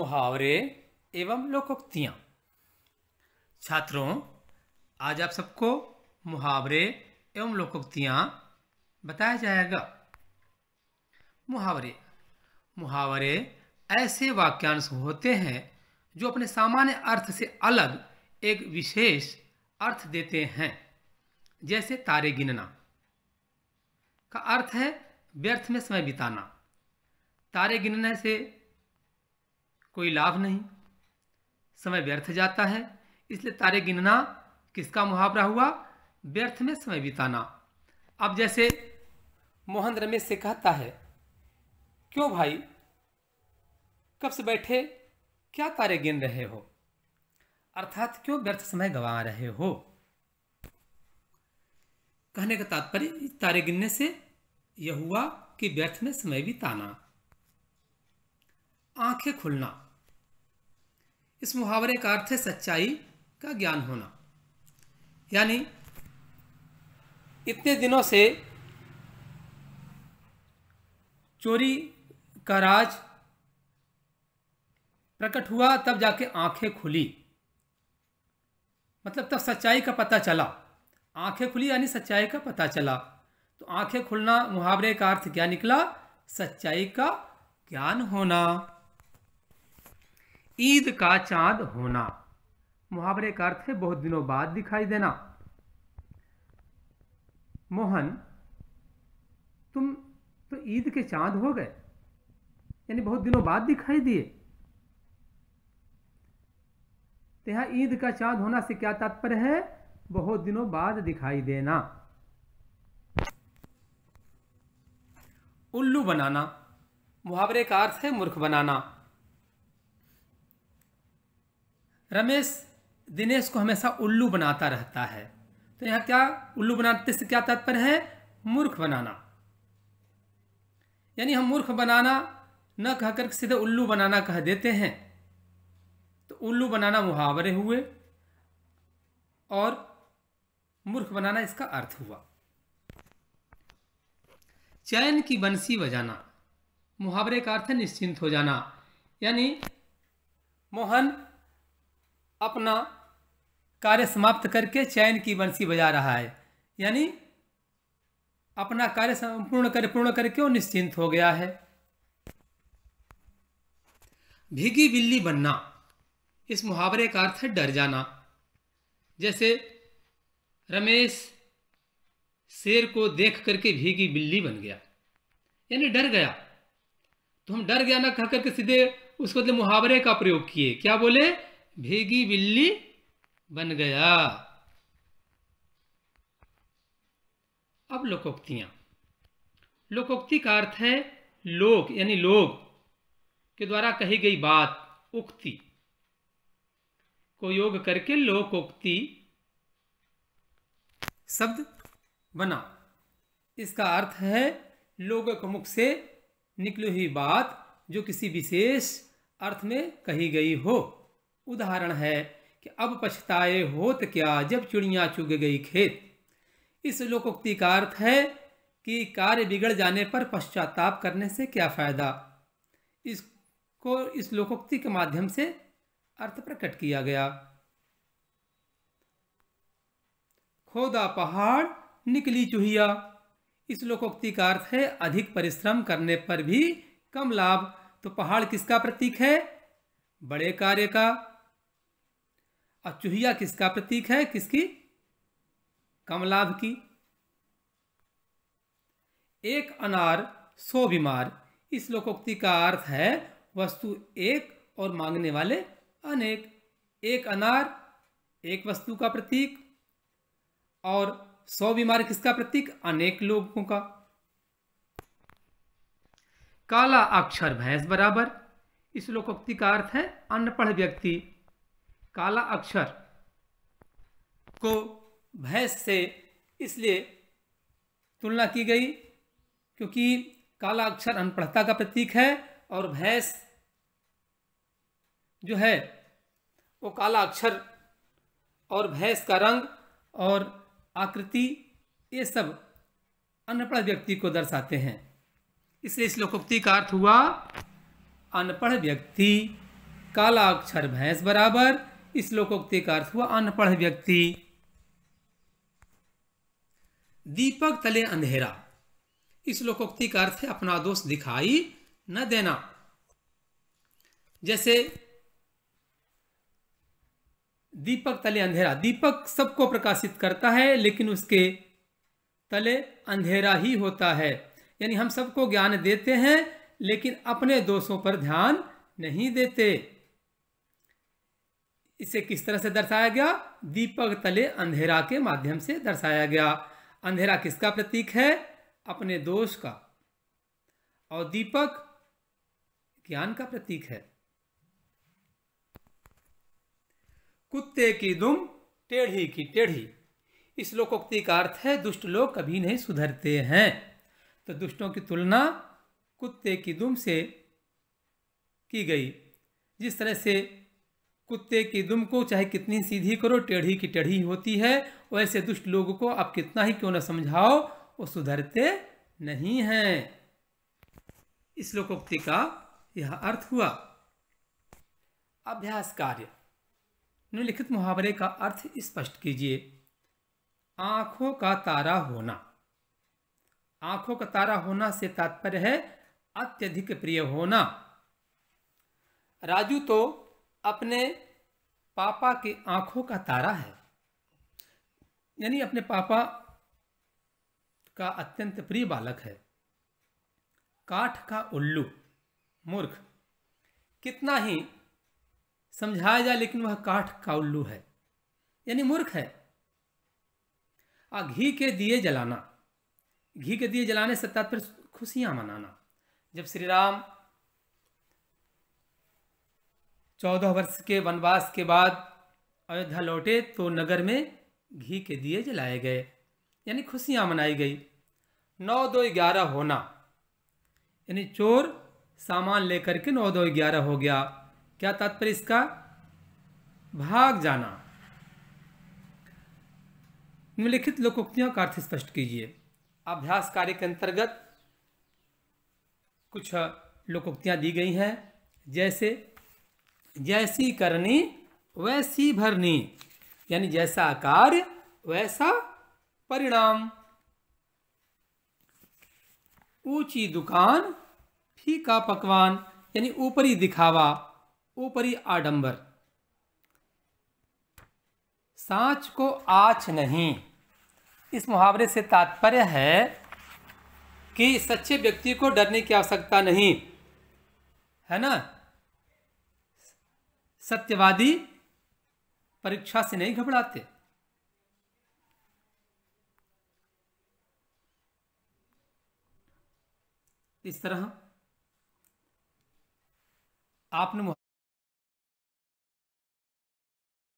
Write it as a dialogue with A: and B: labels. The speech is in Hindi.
A: मुहावरे एवं लोकोक्तियाँ छात्रों आज आप सबको मुहावरे एवं लोकोक्तियाँ बताया जाएगा मुहावरे मुहावरे ऐसे वाक्यांश होते हैं जो अपने सामान्य अर्थ से अलग एक विशेष अर्थ देते हैं जैसे तारे गिनना का अर्थ है व्यर्थ में समय बिताना तारे गिनने से कोई लाभ नहीं समय व्यर्थ जाता है इसलिए तारे गिनना किसका मुहावरा हुआ व्यर्थ में समय बिताना अब जैसे मोहन रमेश से कहता है क्यों भाई कब से बैठे क्या तारे गिन रहे हो अर्थात क्यों व्यर्थ समय गंवा रहे हो कहने का तात्पर्य तारे गिनने से यह हुआ कि व्यर्थ में समय बिताना आंखें खुलना इस मुहावरे का अर्थ है सच्चाई का ज्ञान होना यानी इतने दिनों से चोरी का राज प्रकट हुआ तब जाके आंखें खुली मतलब तब सच्चाई का पता चला आंखें खुली यानी सच्चाई का पता चला तो आंखें खुलना मुहावरे का अर्थ क्या निकला सच्चाई का ज्ञान होना ईद का चांद होना मुहावरे का अर्थ है बहुत दिनों बाद दिखाई देना मोहन तुम तो ईद के चांद हो गए यानी बहुत दिनों बाद दिखाई दिए तो यहां ईद का चांद होना से क्या तात्पर्य है बहुत दिनों बाद दिखाई देना उल्लू बनाना मुहावरे का अर्थ है मूर्ख बनाना रमेश दिनेश को हमेशा उल्लू बनाता रहता है तो यहाँ क्या उल्लू बनाते से क्या तात्पर्य है मूर्ख बनाना यानी हम मूर्ख बनाना न कहकर सीधे उल्लू बनाना कह देते हैं तो उल्लू बनाना मुहावरे हुए और मूर्ख बनाना इसका अर्थ हुआ चैन की बंसी बजाना मुहावरे का अर्थ निश्चिंत हो जाना यानी मोहन अपना कार्य समाप्त करके चैन की बंसी बजा रहा है यानी अपना कार्य पूर्ण कर पूर्ण करके वो निश्चिंत हो गया है भीगी बिल्ली बनना इस मुहावरे का अर्थ है डर जाना जैसे रमेश शेर को देख करके भीगी बिल्ली बन गया यानी डर गया तो हम डर गया ना कह करके सीधे उसको मतलब मुहावरे का प्रयोग किए क्या बोले भीगी बिल्ली बन गया अब लोकोक्तियां लोकोक्ति का अर्थ है लोक यानी लोग के द्वारा कही गई बात उक्ति को योग करके लोकोक्ति शब्द बना इसका अर्थ है लोगों के मुख से निकली हुई बात जो किसी विशेष अर्थ में कही गई हो उदाहरण है कि अब पछताए होत क्या जब चिड़िया चुग गई खेत इस लोकोक्ति का अर्थ है कि कार्य बिगड़ जाने पर पश्चाताप करने से क्या फ़ायदा इसको इस लोकोक्ति के माध्यम से अर्थ प्रकट किया गया खोदा पहाड़ निकली चूहिया इस लोकोक्ति का अर्थ है अधिक परिश्रम करने पर भी कम लाभ तो पहाड़ किसका प्रतीक है बड़े कार्य का और चूहिया किसका प्रतीक है किसकी कम लाभ की एक अनार सो बीमार इस लोकोक्ति का अर्थ है वस्तु एक और मांगने वाले अनेक एक अनार एक वस्तु का प्रतीक और सौ बीमार किसका प्रतीक अनेक लोगों का काला अक्षर भैंस बराबर इस लोकोक्ति का अर्थ है अनपढ़ व्यक्ति काला अक्षर को भैंस से इसलिए तुलना की गई क्योंकि काला अक्षर अनपढ़ता का प्रतीक है और भैंस जो है वो काला अक्षर और भैंस का रंग और आकृति ये सब अनपढ़ व्यक्ति को दर्शाते हैं इसलिए इस लोकोक्ति का अर्थ हुआ अनपढ़ व्यक्ति काला अक्षर भैंस बराबर इस लोकोक्ति का अर्थ हुआ अनपढ़ व्यक्ति दीपक तले अंधेरा इस लोकोक्ति का अर्थ है अपना दोष दिखाई न देना जैसे दीपक तले अंधेरा दीपक सबको प्रकाशित करता है लेकिन उसके तले अंधेरा ही होता है यानी हम सबको ज्ञान देते हैं लेकिन अपने दोषों पर ध्यान नहीं देते इसे किस तरह से दर्शाया गया दीपक तले अंधेरा के माध्यम से दर्शाया गया अंधेरा किसका प्रतीक है अपने दोष का और दीपक ज्ञान का प्रतीक है कुत्ते की दुम टेढ़ी की टेढ़ी इस लोकोक्ति का अर्थ है दुष्ट लोग कभी नहीं सुधरते हैं तो दुष्टों की तुलना कुत्ते की दुम से की गई जिस तरह से कुत्ते की दुम को चाहे कितनी सीधी करो टेढ़ी की टेढ़ी होती है वैसे दुष्ट लोगों को आप कितना ही क्यों ना समझाओ वो सुधरते नहीं हैं इस लोकोक्ति का यह अर्थ हुआ अभ्यास कार्य निम्नलिखित मुहावरे का अर्थ स्पष्ट कीजिए आँखों का तारा होना आँखों का तारा होना से तात्पर्य है अत्यधिक प्रिय होना राजू तो अपने पापा की आंखों का तारा है यानी अपने पापा का अत्यंत प्रिय बालक है काठ का उल्लू मूर्ख कितना ही समझाया जाए लेकिन वह काठ का उल्लू है यानी मूर्ख है आ घी के दिए जलाना घी के दिए जलाने से तात्पर्य खुशियां मनाना जब श्री राम चौदह वर्ष के वनवास के बाद अयोध्या लौटे तो नगर में घी के दिए जलाए गए यानी खुशियाँ मनाई गई नौ दो ग्यारह होना यानी चोर सामान लेकर के नौ दो ग्यारह हो गया क्या तात्पर्य इसका भाग जाना निम्नलिखित लोकोक्तियों का अर्थ स्पष्ट कीजिए अभ्यास कार्य के अंतर्गत कुछ लोकोक्तियाँ दी गई हैं जैसे जैसी करनी वैसी भरनी यानी जैसा कार्य वैसा परिणाम ऊंची दुकान फीका पकवान यानी ऊपरी दिखावा ऊपरी आडंबर सांच को आच नहीं इस मुहावरे से तात्पर्य है कि सच्चे व्यक्ति को डरने की आवश्यकता नहीं है ना सत्यवादी परीक्षा से नहीं घबराते इस तरह आपने